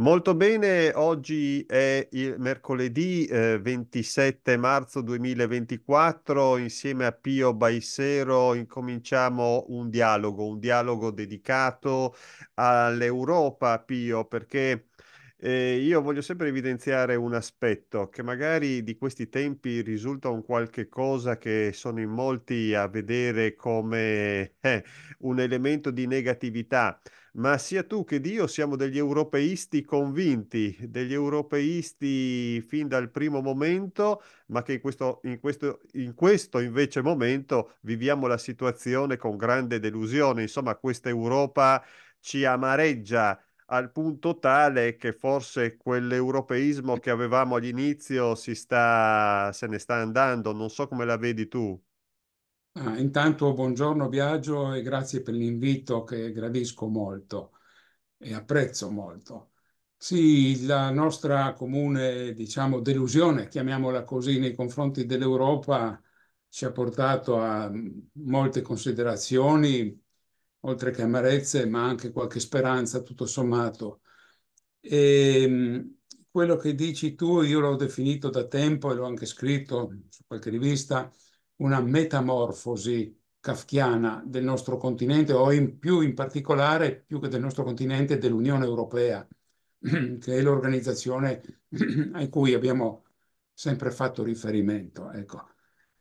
Molto bene, oggi è il mercoledì eh, 27 marzo 2024, insieme a Pio Baissero incominciamo un dialogo, un dialogo dedicato all'Europa, Pio, perché eh, io voglio sempre evidenziare un aspetto che magari di questi tempi risulta un qualche cosa che sono in molti a vedere come eh, un elemento di negatività ma sia tu che Dio siamo degli europeisti convinti, degli europeisti fin dal primo momento, ma che in questo, in questo, in questo invece momento viviamo la situazione con grande delusione. Insomma, questa Europa ci amareggia al punto tale che forse quell'europeismo che avevamo all'inizio si sta, se ne sta andando. Non so come la vedi tu. Ah, intanto buongiorno Biagio e grazie per l'invito che gradisco molto e apprezzo molto. Sì, la nostra comune, diciamo, delusione, chiamiamola così, nei confronti dell'Europa ci ha portato a mm, molte considerazioni, oltre che amarezze, ma anche qualche speranza, tutto sommato. E ehm, quello che dici tu, io l'ho definito da tempo e l'ho anche scritto su qualche rivista, una metamorfosi kafkiana del nostro continente o in più in particolare più che del nostro continente dell'Unione Europea, che è l'organizzazione a cui abbiamo sempre fatto riferimento. Ecco.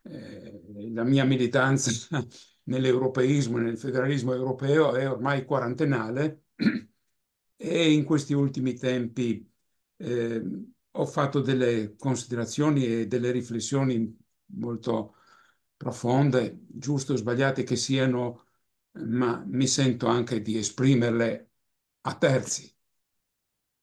Eh, la mia militanza nell'europeismo e nel federalismo europeo è ormai quarantenale e in questi ultimi tempi eh, ho fatto delle considerazioni e delle riflessioni molto profonde, giuste o sbagliate che siano, ma mi sento anche di esprimerle a terzi.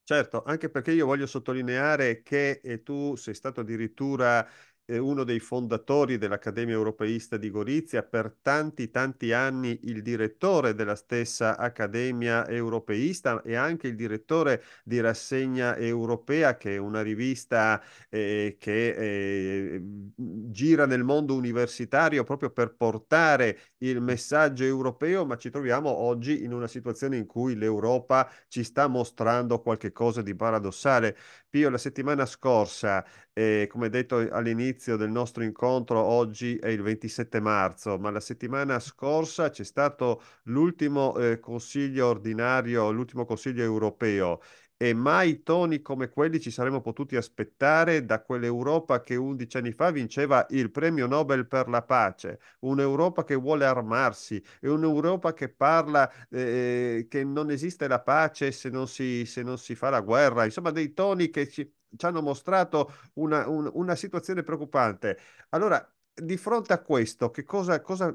Certo, anche perché io voglio sottolineare che eh, tu sei stato addirittura uno dei fondatori dell'Accademia Europeista di Gorizia, per tanti tanti anni il direttore della stessa Accademia Europeista e anche il direttore di Rassegna Europea, che è una rivista eh, che eh, gira nel mondo universitario proprio per portare il messaggio europeo, ma ci troviamo oggi in una situazione in cui l'Europa ci sta mostrando qualche cosa di paradossale. Pio, la settimana scorsa, eh, come detto all'inizio del nostro incontro, oggi è il 27 marzo, ma la settimana scorsa c'è stato l'ultimo eh, consiglio ordinario, l'ultimo consiglio europeo e mai toni come quelli ci saremmo potuti aspettare da quell'Europa che 11 anni fa vinceva il premio Nobel per la pace, un'Europa che vuole armarsi, e un'Europa che parla eh, che non esiste la pace se non, si, se non, si, fa la guerra, insomma dei toni che ci, ci hanno mostrato una, un, una situazione preoccupante. Allora, di fronte a questo, che cosa, cosa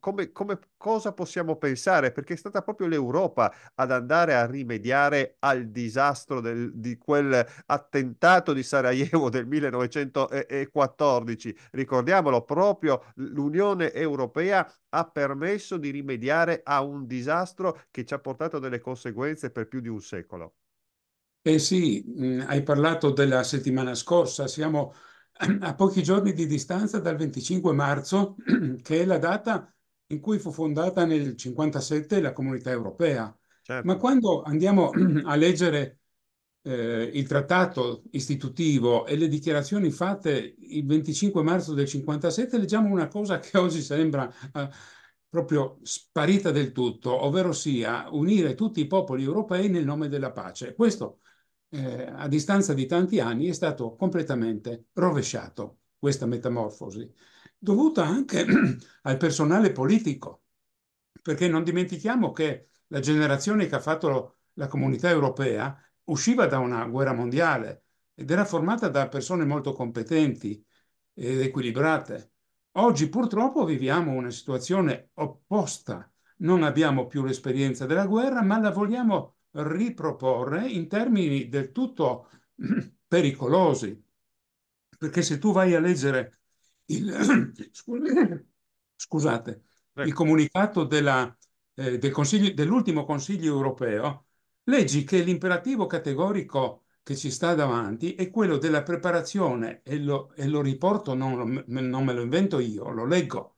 come, come, cosa possiamo pensare? Perché è stata proprio l'Europa ad andare a rimediare al disastro del, di attentato di Sarajevo del 1914. Ricordiamolo, proprio l'Unione Europea ha permesso di rimediare a un disastro che ci ha portato delle conseguenze per più di un secolo. Eh sì, mm, hai parlato della settimana scorsa, siamo a pochi giorni di distanza dal 25 marzo, che è la data in cui fu fondata nel 1957 la comunità europea. Certo. Ma quando andiamo a leggere eh, il trattato istitutivo e le dichiarazioni fatte il 25 marzo del 1957, leggiamo una cosa che oggi sembra eh, proprio sparita del tutto, ovvero sia unire tutti i popoli europei nel nome della pace. Questo eh, a distanza di tanti anni è stato completamente rovesciato questa metamorfosi, dovuta anche al personale politico, perché non dimentichiamo che la generazione che ha fatto la comunità europea usciva da una guerra mondiale ed era formata da persone molto competenti ed equilibrate. Oggi purtroppo viviamo una situazione opposta. Non abbiamo più l'esperienza della guerra, ma la vogliamo riproporre in termini del tutto pericolosi. Perché se tu vai a leggere il, scusate, il comunicato della, eh, del consiglio, dell'ultimo Consiglio europeo, leggi che l'imperativo categorico che ci sta davanti è quello della preparazione e lo, e lo riporto, non, non me lo invento io, lo leggo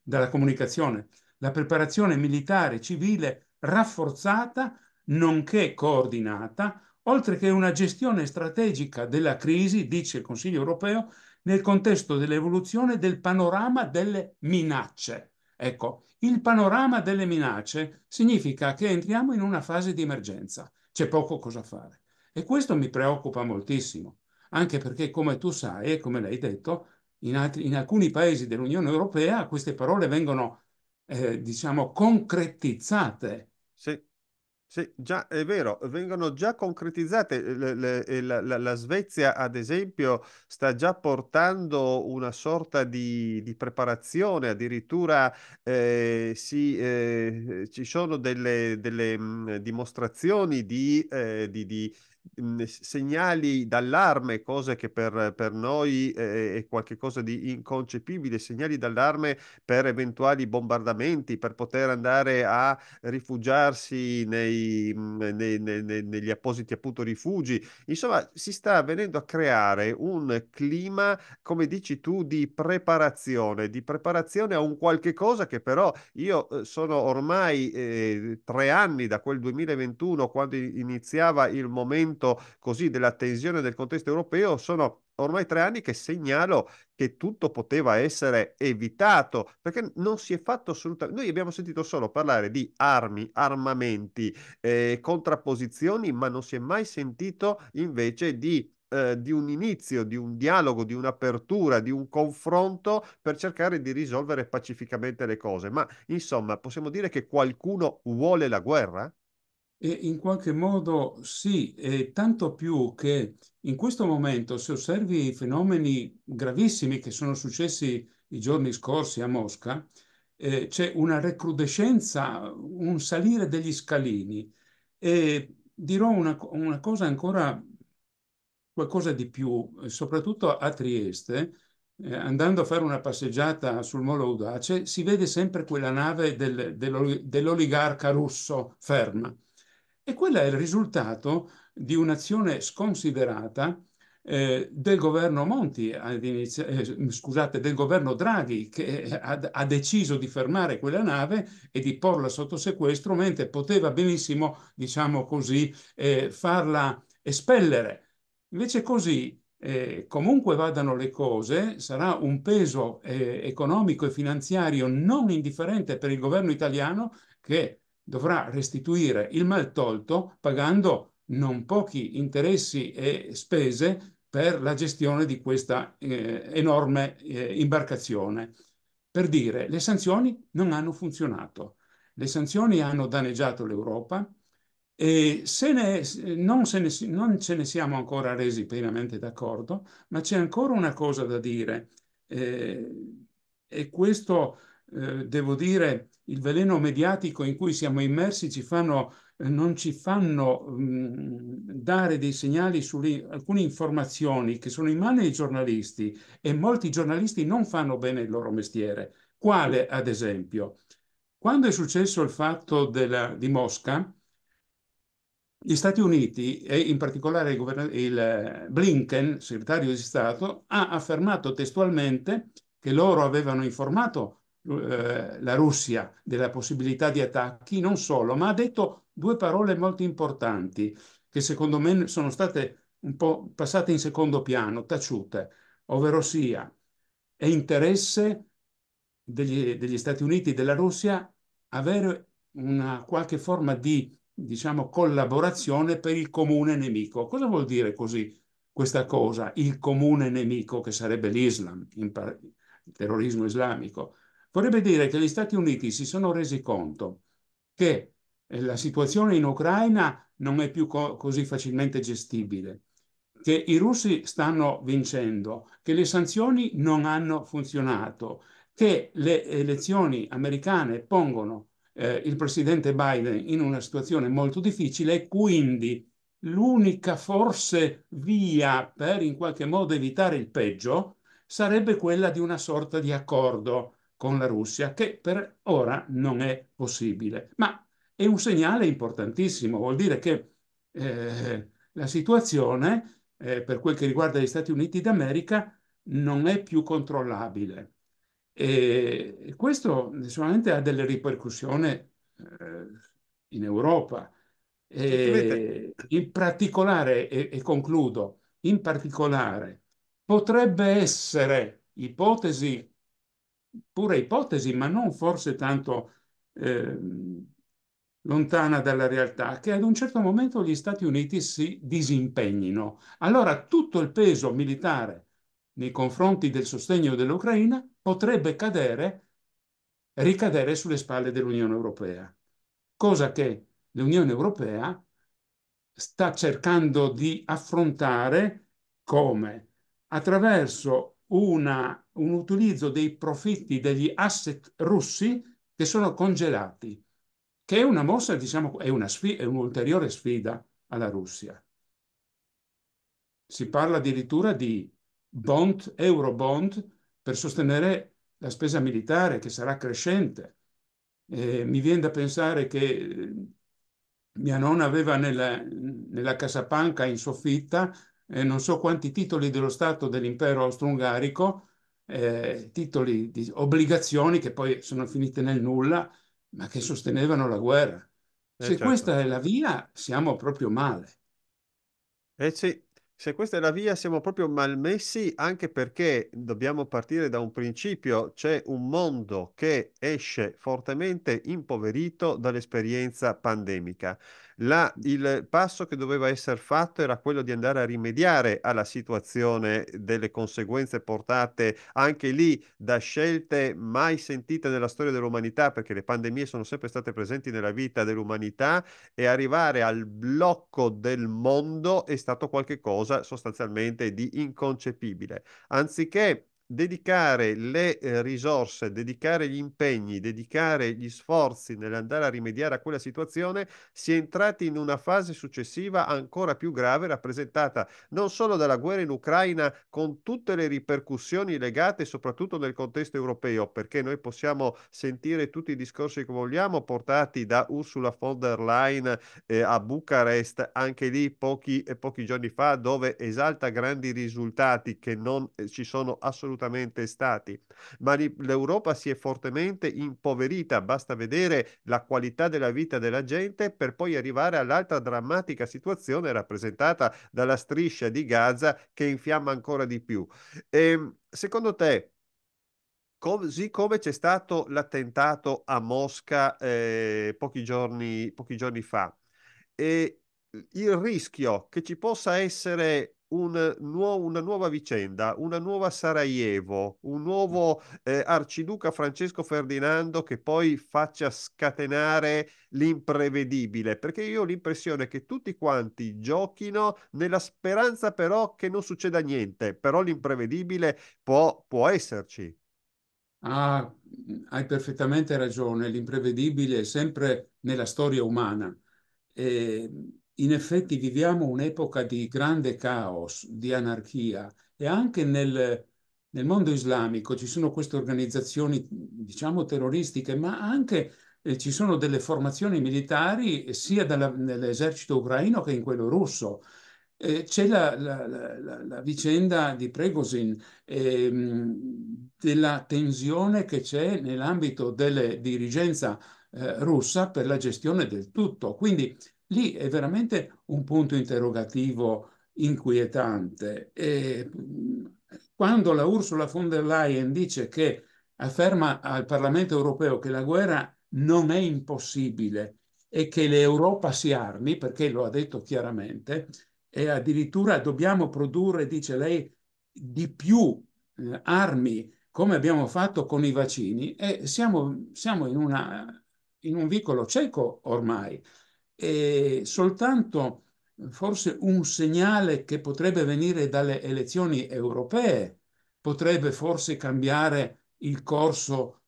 dalla comunicazione, la preparazione militare, civile rafforzata nonché coordinata, oltre che una gestione strategica della crisi, dice il Consiglio europeo, nel contesto dell'evoluzione del panorama delle minacce. Ecco, il panorama delle minacce significa che entriamo in una fase di emergenza, c'è poco cosa fare. E questo mi preoccupa moltissimo, anche perché, come tu sai e come l'hai detto, in, altri, in alcuni paesi dell'Unione Europea queste parole vengono, eh, diciamo, concretizzate. Sì. Sì, già, è vero, vengono già concretizzate. Eh, le- le- eh, la, la- la Svezia, ad esempio, sta già portando una sorta di, di preparazione, addirittura eh, si, eh, ci sono delle, delle, mh, mm, dimostrazioni di, eh, di- di- Mhmm, segnali d'allarme, cose che per, per noi eh, è qualcosa di inconcepibile, segnali d'allarme per eventuali bombardamenti, per poter andare a rifugiarsi nei, nei, mhmm, nei, negli appositi appunto rifugi. Insomma, si sta venendo a creare un clima, come dici tu, di preparazione, di preparazione a un qualche cosa che però io uhm, sono ormai eh, tre anni da quel 2021 quando iniziava il momento appunto così della tensione del contesto europeo, sono ormai tre anni che segnalo che tutto poteva essere evitato perché non si è fatto assolutamente. Noi abbiamo sentito solo parlare di armi, armamenti, eh, contrapposizioni, ma non si è mai sentito invece di eh, di un inizio, di un dialogo, di un'apertura, di un confronto per cercare di risolvere pacificamente le cose. Ma insomma, possiamo dire che qualcuno vuole la guerra? E in qualche modo sì, e tanto più che in questo momento, se osservi i fenomeni gravissimi che sono successi i giorni scorsi a Mosca, eh, c'è una recrudescenza, un salire degli scalini. E dirò una, una cosa ancora, qualcosa di più, soprattutto a Trieste, eh, andando a fare una passeggiata sul Molo Audace, si vede sempre quella nave del, dell'oligarca russo ferma e quello è il risultato di un'azione sconsiderata eh, del governo Monti, inizio, eh, scusate, del governo Draghi, che ha, eh, ha, deciso di fermare quella nave e di porla sotto sequestro, mentre poteva benissimo, diciamo così, eh, farla espellere. Invece così, eh, comunque vadano le cose, sarà un peso eh, economico e finanziario non indifferente per il governo italiano che dovrà restituire il mal tolto pagando non pochi interessi e spese per la gestione di questa eh, enorme eh, imbarcazione. Per dire, le sanzioni non hanno funzionato. Le sanzioni hanno danneggiato l'Europa e se ne, non, se ne, non ce ne siamo ancora resi pienamente d'accordo, ma c'è ancora una cosa da dire eh, e questo eh, devo dire il veleno mediatico in cui siamo immersi ci fanno, eh, non ci fanno mm, dare dei segnali su alcune informazioni che sono in mano ai giornalisti e molti giornalisti non fanno bene il loro mestiere. Quale, ad esempio? Quando è successo il fatto della, di Mosca, gli Stati Uniti e in particolare il, il eh, Blinken, segretario di Stato, ha affermato testualmente che loro avevano informato eh, la Russia della possibilità di attacchi, non solo, ma ha detto due parole molto importanti che secondo me sono state un po' passate in secondo piano, taciute, ovvero sia è interesse degli, degli Stati Uniti e della Russia avere una qualche forma di diciamo, collaborazione per il comune nemico. Cosa vuol dire così questa cosa? Il comune nemico che sarebbe l'Islam, il terrorismo islamico. Vorrebbe dire che gli Stati Uniti si sono resi conto che eh, la situazione in Ucraina non è più co così facilmente gestibile, che i russi stanno vincendo, che le sanzioni non hanno funzionato, che le elezioni americane pongono eh, il presidente Biden in una situazione molto difficile e quindi l'unica forse via per in qualche modo evitare il peggio sarebbe quella di una sorta di accordo con la Russia, che per ora non è possibile. Ma è un segnale importantissimo, vuol dire che eh, la situazione, eh, per quel che riguarda gli Stati Uniti d'America, non è più controllabile. E questo sicuramente ha delle ripercussioni eh, in Europa. E, in particolare, e, e concludo, in particolare potrebbe essere ipotesi pura ipotesi, ma non forse tanto eh, lontana dalla realtà, che ad un certo momento gli Stati Uniti si disimpegnino. Allora tutto il peso militare nei confronti del sostegno dell'Ucraina potrebbe cadere, ricadere sulle spalle dell'Unione Europea, cosa che l'Unione Europea sta cercando di affrontare come? Attraverso una, un utilizzo dei profitti degli asset russi che sono congelati, che è una mossa, diciamo, è un'ulteriore un sfida alla Russia. Si parla addirittura di bond, euro bond, per sostenere la spesa militare che sarà crescente. Eh, mi viene da pensare che eh, mia nonna aveva nella, nella Panca in soffitta eh, non so quanti titoli dello Stato dell'impero austro-ungarico, eh, titoli di obbligazioni che poi sono finite nel nulla, ma che sostenevano la guerra. Eh, se certo. questa è la via, siamo proprio male. Eh sì, se questa è la via siamo proprio malmessi anche perché dobbiamo partire da un principio, c'è un mondo che esce fortemente impoverito dall'esperienza pandemica. La, il passo che doveva essere fatto era quello di andare a rimediare alla situazione delle conseguenze portate anche lì da scelte mai sentite nella storia dell'umanità, perché le pandemie sono sempre state presenti nella vita dell'umanità e arrivare al blocco del mondo è stato qualcosa sostanzialmente di inconcepibile. Anziché dedicare le eh, risorse, dedicare gli impegni, dedicare gli sforzi nell'andare a rimediare a quella situazione, si è entrati in una fase successiva ancora più grave rappresentata non solo dalla guerra in Ucraina con tutte le ripercussioni legate soprattutto nel contesto europeo, perché noi possiamo sentire tutti i discorsi che vogliamo portati da Ursula von der Leyen eh, a Bucarest, anche lì pochi, eh, pochi giorni fa, dove esalta grandi risultati che non eh, ci sono assolutamente assolutamente stati, ma l'Europa si è fortemente impoverita, basta vedere la qualità della vita della gente per poi arrivare all'altra drammatica situazione rappresentata dalla striscia di Gaza che infiamma ancora di più. E, ehm, secondo te, così come c'è stato l'attentato a Mosca eh, pochi, giorni, pochi giorni fa, e il rischio che ci possa essere un nuovo, una nuova vicenda, una nuova Sarajevo, un nuovo eh, arciduca Francesco Ferdinando che poi faccia scatenare l'imprevedibile, perché io ho l'impressione che tutti quanti giochino nella speranza però che non succeda niente, però l'imprevedibile può, può esserci. Ah, hai perfettamente ragione, l'imprevedibile è sempre nella storia umana. E ehm, in effetti viviamo un'epoca di grande caos, di anarchia e anche nel, nel mondo islamico ci sono queste organizzazioni, diciamo, terroristiche, ma anche eh, ci sono delle formazioni militari eh, sia nell'esercito ucraino che in quello russo. Eh, c'è la, la, la, la, vicenda di Pregosin, ehm, della tensione che c'è nell'ambito della dirigenza eh, russa per la gestione del tutto. Quindi lì è veramente un punto interrogativo inquietante. E quando la Ursula von der Leyen dice che afferma al Parlamento europeo che la guerra non è impossibile e che l'Europa si armi, perché lo ha detto chiaramente, e addirittura dobbiamo produrre, dice lei, di più eh, armi come abbiamo fatto con i vaccini e siamo, siamo in, una, in un vicolo cieco ormai e soltanto forse un segnale che potrebbe venire dalle elezioni europee potrebbe forse cambiare il corso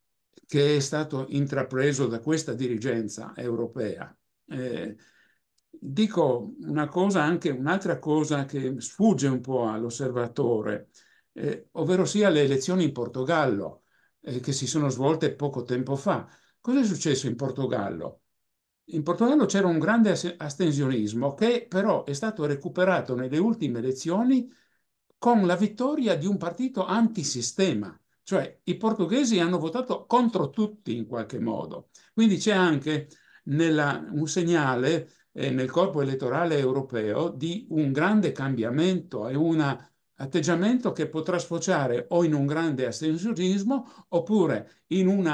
che è stato intrapreso da questa dirigenza europea. Eh, dico una cosa, anche un'altra cosa che sfugge un po' all'osservatore, eh, ovvero sia le elezioni in Portogallo eh, che si sono svolte poco tempo fa. Cos'è successo in Portogallo? in Portogallo c'era un grande astensionismo che però è stato recuperato nelle ultime elezioni con la vittoria di un partito antisistema, cioè i portoghesi hanno votato contro tutti in qualche modo. Quindi c'è anche nella, un segnale eh, nel corpo elettorale europeo di un grande cambiamento e un atteggiamento che potrà sfociare o in un grande astensionismo oppure in un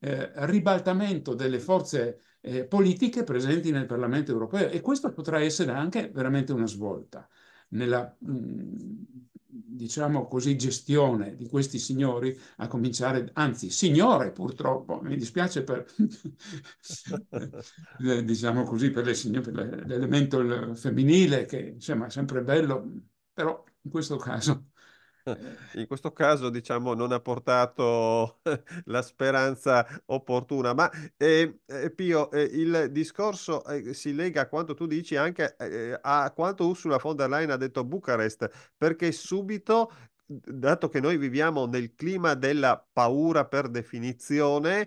eh, ribaltamento delle forze eh, politiche presenti nel Parlamento europeo e questo potrà essere anche veramente una svolta nella, mh, mm, diciamo così, gestione di questi signori, a cominciare, anzi, signore purtroppo, mi dispiace per, eh, diciamo così, per, le l'elemento femminile, che insomma è sempre bello, però in questo caso in questo caso diciamo non ha portato la speranza opportuna. Ma ehm, eh, Pio, eh, il discorso eh, si lega a quanto tu dici anche eh, a quanto Ursula von der Leyen ha detto a Bucarest, perché subito dato che noi viviamo nel clima della paura per definizione,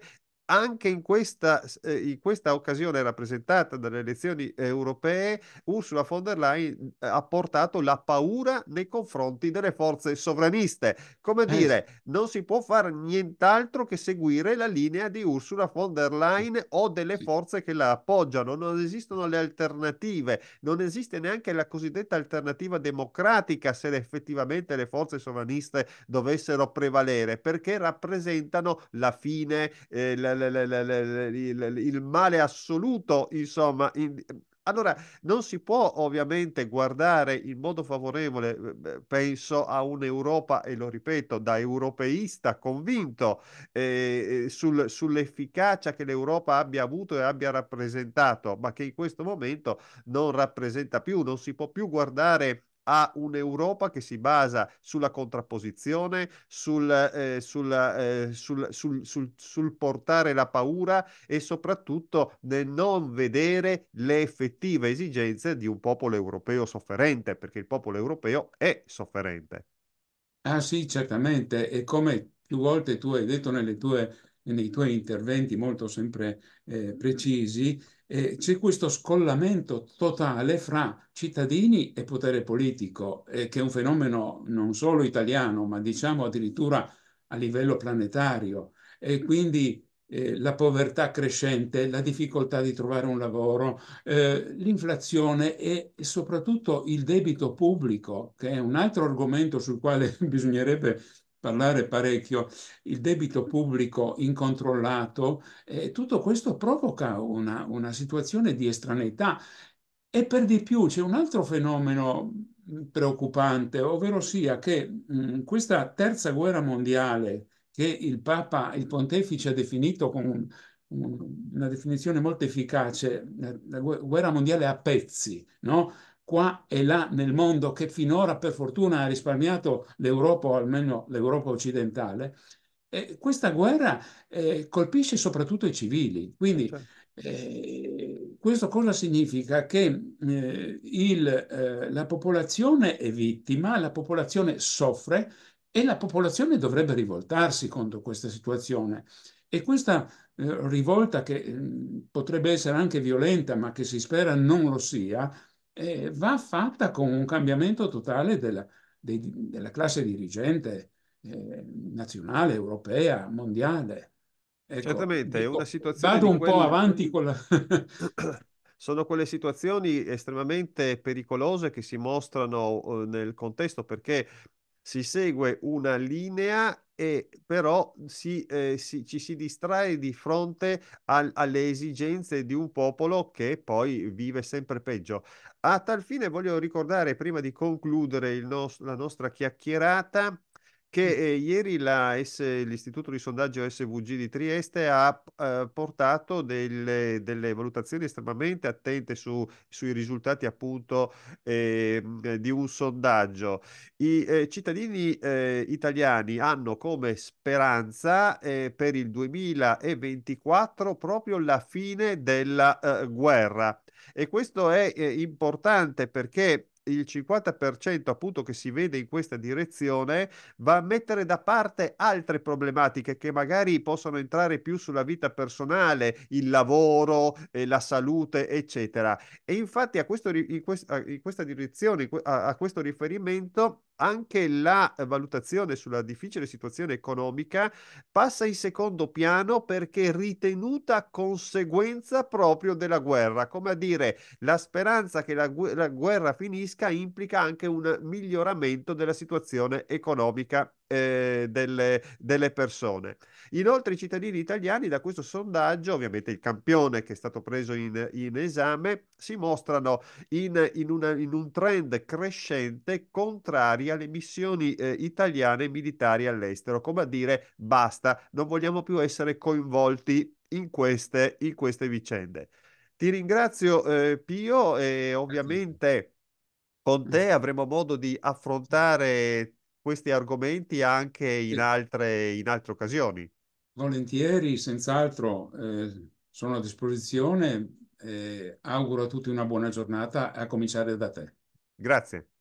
anche in questa, eh, in questa, occasione rappresentata dalle elezioni europee, Ursula von der Leyen mhmm, ha portato la paura nei confronti delle forze sovraniste. Come eh, dire, non si può fare nient'altro che seguire la linea di Ursula von der Leyen o delle forze che la appoggiano. Non esistono le alternative, non esiste neanche la cosiddetta alternativa democratica se effettivamente le forze sovraniste dovessero prevalere, perché rappresentano la fine, eh, la, il male assoluto, insomma. In, allora, non si può ovviamente guardare in modo favorevole, eh, penso, a un'Europa, e lo ripeto, da europeista convinto eh, eh, sul, sull'efficacia che l'Europa abbia avuto e abbia rappresentato, ma che in questo momento non rappresenta più, non si può più guardare a un'Europa che si basa sulla contrapposizione, sul, eh, sulla, eh, sul, sul, sul, portare la paura e soprattutto nel non vedere le effettive esigenze di un popolo europeo sofferente, perché il popolo europeo è sofferente. Ah sì, certamente, e come più volte tu hai detto nelle tue nei tuoi interventi molto sempre eh, precisi, eh, c'è questo scollamento totale fra cittadini e potere politico, eh, che è un fenomeno non solo italiano, ma diciamo addirittura a livello planetario. E quindi eh, la povertà crescente, la difficoltà di trovare un lavoro, eh, l'inflazione e soprattutto il debito pubblico, che è un altro argomento sul quale bisognerebbe parlare parecchio, il debito pubblico incontrollato, eh, tutto questo provoca una, una situazione di estraneità e per di più c'è un altro fenomeno mm, preoccupante, ovvero sia che mh, mm, questa terza guerra mondiale che il Papa, il Pontefice ha definito con un, un, una definizione molto efficace, eh, la guerra mondiale a pezzi, no? qua e là nel mondo che finora per fortuna ha risparmiato l'Europa, o almeno l'Europa occidentale, eh, questa guerra eh, colpisce soprattutto i civili. Quindi certo. eh, questo cosa significa? Che eh, il, eh, la popolazione è vittima, la popolazione soffre e la popolazione dovrebbe rivoltarsi contro questa situazione. E questa eh, rivolta che mm, potrebbe essere anche violenta, ma che si spera non lo sia, eh, va fatta con un cambiamento totale della, dei, della classe dirigente eh, nazionale, europea, mondiale. Ecco, Certamente, dico, è una situazione... Vado un quelle... po' avanti con la... sono quelle situazioni estremamente pericolose che si mostrano eh, nel contesto perché si segue una linea e però si, eh, si, ci si distrae di fronte al, alle esigenze di un popolo che poi vive sempre peggio. A tal fine voglio ricordare, prima di concludere nos- la nostra chiacchierata, che eh, ieri S, l'Istituto di Sondaggio SVG di Trieste ha eh, portato delle, delle, valutazioni estremamente attente su, sui risultati appunto eh, di un sondaggio. I ehm, cittadini ehm, italiani hanno come speranza ehm, per il 2024 proprio la fine della guerra e questo è importante perché il 50% appunto che si vede in questa direzione va a mettere da parte altre problematiche che magari possono entrare più sulla vita personale, il lavoro, eh, la salute, eccetera. E infatti a questo, in, quest, a, in questa direzione, a, a questo riferimento anche la valutazione sulla difficile situazione economica passa in secondo piano perché ritenuta conseguenza proprio della guerra. Come a dire, la speranza che la, la guerra finisca implica anche un miglioramento della situazione economica eh, delle, delle, persone. Inoltre i cittadini italiani da questo sondaggio, ovviamente il campione che è stato preso in, in esame, si mostrano in, in, una, in, un trend crescente contrari alle missioni eh, italiane militari all'estero, come a dire basta, non vogliamo più essere coinvolti in queste, in queste vicende. Ti ringrazio eh, Pio e ovviamente con te avremo modo di affrontare questi argomenti anche in altre, in altre occasioni. Volentieri, senz'altro eh, sono a disposizione. Eh, auguro a tutti una buona giornata, a cominciare da te. Grazie.